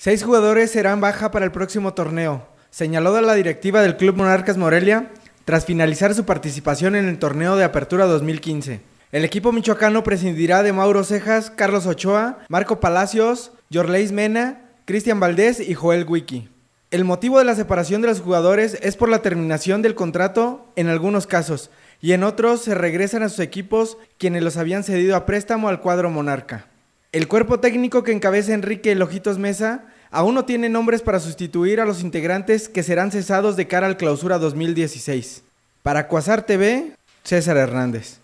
Seis jugadores serán baja para el próximo torneo, señaló de la directiva del Club Monarcas Morelia tras finalizar su participación en el torneo de Apertura 2015. El equipo michoacano prescindirá de Mauro Cejas, Carlos Ochoa, Marco Palacios, Jorleis Mena, Cristian Valdés y Joel Wiki. El motivo de la separación de los jugadores es por la terminación del contrato en algunos casos y en otros se regresan a sus equipos quienes los habían cedido a préstamo al cuadro monarca. El cuerpo técnico que encabeza Enrique Lojitos Mesa aún no tiene nombres para sustituir a los integrantes que serán cesados de cara al clausura 2016. Para Cuasar TV, César Hernández.